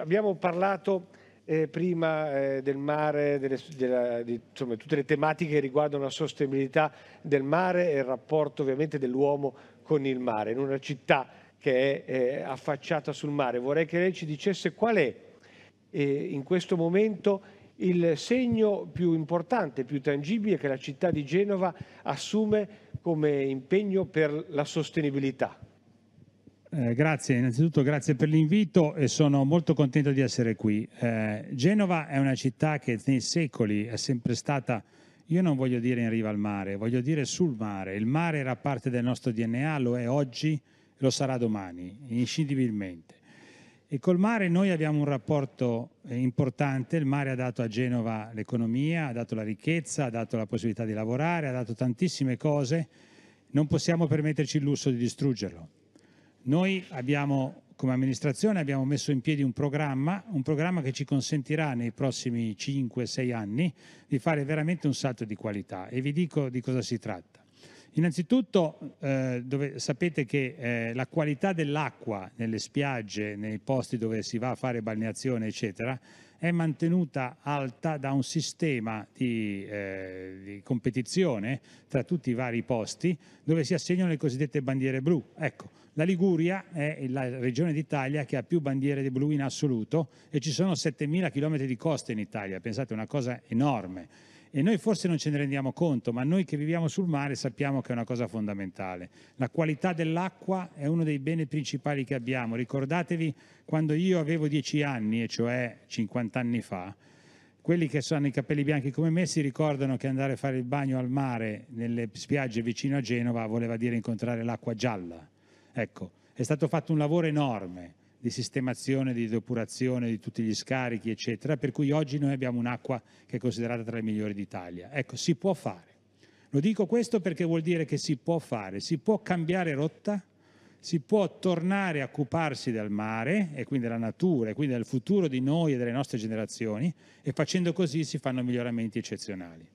Abbiamo parlato eh, prima eh, del mare, delle, della, di insomma, tutte le tematiche che riguardano la sostenibilità del mare e il rapporto ovviamente dell'uomo con il mare, in una città che è eh, affacciata sul mare. Vorrei che lei ci dicesse qual è eh, in questo momento il segno più importante, più tangibile che la città di Genova assume come impegno per la sostenibilità. Eh, grazie, innanzitutto grazie per l'invito e sono molto contento di essere qui. Eh, Genova è una città che nei secoli è sempre stata, io non voglio dire in riva al mare, voglio dire sul mare. Il mare era parte del nostro DNA, lo è oggi, lo sarà domani, inscindibilmente. E col mare noi abbiamo un rapporto eh, importante, il mare ha dato a Genova l'economia, ha dato la ricchezza, ha dato la possibilità di lavorare, ha dato tantissime cose, non possiamo permetterci il lusso di distruggerlo. Noi abbiamo, come amministrazione abbiamo messo in piedi un programma, un programma che ci consentirà nei prossimi 5-6 anni di fare veramente un salto di qualità e vi dico di cosa si tratta. Innanzitutto eh, dove, sapete che eh, la qualità dell'acqua nelle spiagge, nei posti dove si va a fare balneazione, eccetera, è mantenuta alta da un sistema di, eh, di, competizione tra tutti i vari posti dove si assegnano le cosiddette bandiere blu. Ecco, la Liguria è la regione d'Italia che ha più bandiere blu in assoluto e ci sono 7.000 km di costa in Italia, pensate una cosa enorme e noi forse non ce ne rendiamo conto, ma noi che viviamo sul mare sappiamo che è una cosa fondamentale. La qualità dell'acqua è uno dei beni principali che abbiamo. Ricordatevi quando io avevo dieci anni, e cioè 50 anni fa, quelli che hanno i capelli bianchi come me si ricordano che andare a fare il bagno al mare nelle spiagge vicino a Genova voleva dire incontrare l'acqua gialla. Ecco, è stato fatto un lavoro enorme di sistemazione, di depurazione di tutti gli scarichi, eccetera, per cui oggi noi abbiamo un'acqua che è considerata tra le migliori d'Italia. Ecco, si può fare. Lo dico questo perché vuol dire che si può fare, si può cambiare rotta, si può tornare a occuparsi del mare e quindi della natura e quindi del futuro di noi e delle nostre generazioni e facendo così si fanno miglioramenti eccezionali.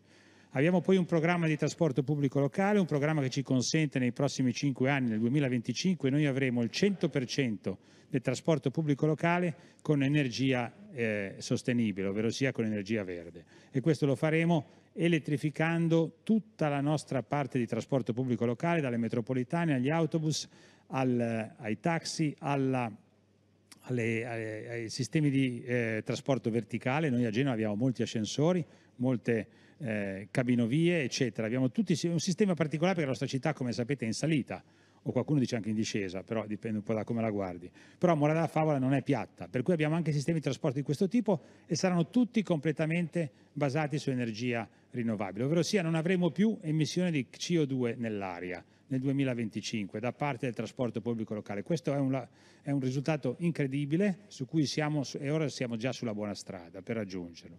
Abbiamo poi un programma di trasporto pubblico locale, un programma che ci consente nei prossimi 5 anni, nel 2025, noi avremo il 100% del trasporto pubblico locale con energia eh, sostenibile, ovvero sia con energia verde. E questo lo faremo elettrificando tutta la nostra parte di trasporto pubblico locale, dalle metropolitane agli autobus, al, ai taxi, alla alle, ai, ai, sistemi di eh, trasporto verticale. Noi a Genova abbiamo molti ascensori, molte eh, cabinovie, eccetera. Abbiamo tutti un sistema particolare perché la nostra città, come sapete, è in salita, o qualcuno dice anche in discesa, però dipende un po' da come la guardi. Però morale della favola non è piatta, per cui abbiamo anche sistemi di trasporto di questo tipo e saranno tutti completamente basati su energia rinnovabile, ovvero sia non avremo più emissione di CO2 nell'aria nel 2025 da parte del trasporto pubblico locale. Questo è un, è un risultato incredibile su cui siamo e ora siamo già sulla buona strada per raggiungerlo.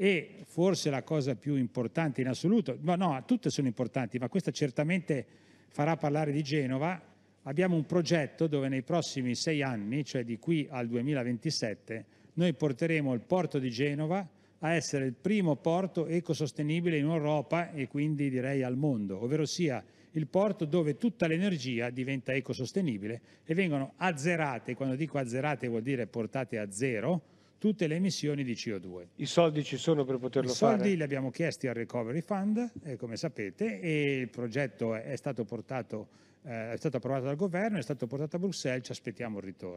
E forse la cosa più importante in assoluto, ma no, tutte sono importanti, ma questa certamente farà parlare di Genova. Abbiamo un progetto dove nei prossimi sei anni, cioè di qui al 2027, noi porteremo il porto di Genova a essere il primo porto ecosostenibile in Europa e quindi direi al mondo, ovvero sia il porto dove tutta l'energia diventa ecosostenibile e vengono azzerate, quando dico azzerate vuol dire portate a zero, tutte le emissioni di CO2. I soldi ci sono per poterlo fare? I soldi fare. li abbiamo chiesti al Recovery Fund, eh, come sapete, e il progetto è stato portato, eh, è stato approvato dal governo, è stato portato a Bruxelles, ci aspettiamo il ritorno.